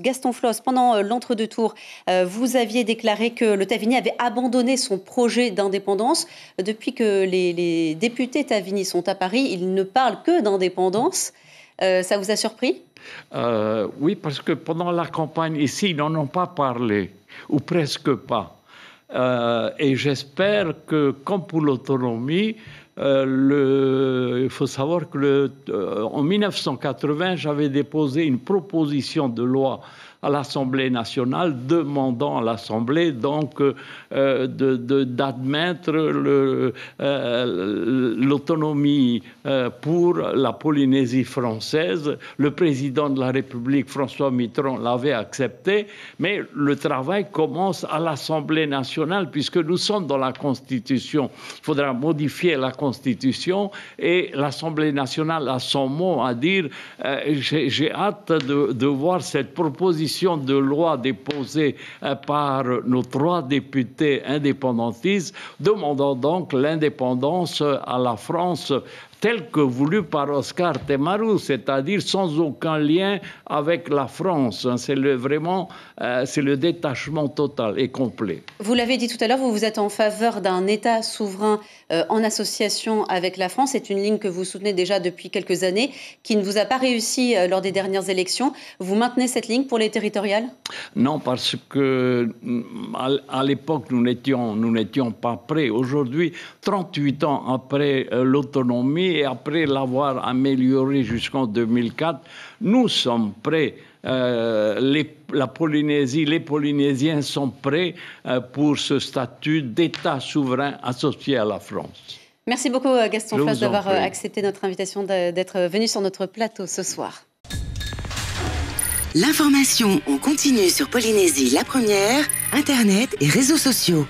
Gaston Floss, pendant euh, l'entre-deux tours, euh, vous aviez déclaré que le Tavigny avait abandonné son projet d'indépendance. Depuis que les, députés Tavigny sont à Paris, ils ne parlent que d'indépendance. Euh, ça vous a surpris Oui, parce que pendant la campagne ici, ils n'en ont pas parlé, ou presque pas. et j'espère que, comme pour l'autonomie, le il faut savoir que le, euh, en 1980, j'avais déposé une proposition de loi à l'Assemblée nationale demandant à l'Assemblée donc euh, d'admettre euh, l'autonomie pour la Polynésie française. Le président de la République, François Mitterrand, l'avait accepté, mais le travail commence à l'Assemblée nationale puisque nous sommes dans la Constitution. Il faudra modifier la Constitution et l'Assemblée nationale a son mot à dire. Euh, j'ai hâte de, voir cette proposition de loi déposée euh, par nos trois députés indépendantistes, demandant donc l'indépendance euh, à la France tel que voulu par Oscar Temaru, c'est-à-dire sans aucun lien avec la France. Hein. C'est le, vraiment euh, c'est le détachement total et complet. Vous l'avez dit tout à l'heure, vous êtes en faveur d'un État souverain euh, en association avec la France. C'est une ligne que vous soutenez déjà depuis quelques années, qui ne vous a pas réussi euh, lors des dernières élections. Vous maintenez cette ligne pour les territoriales Non, parce que mm, à l'époque, nous n'étions, nous n'étions pas prêts. Aujourd'hui, 38 ans après l'autonomie, et après l'avoir amélioré jusqu'en 2004, nous sommes prêts. Euh, la Polynésie, les Polynésiens sont prêts euh, pour ce statut d'État souverain associé à la France. Merci beaucoup euh, Gaston Flas d'avoir accepté notre invitation d'être venu sur notre plateau ce soir. L'information, on continue sur Polynésie la première, Internet et réseaux sociaux.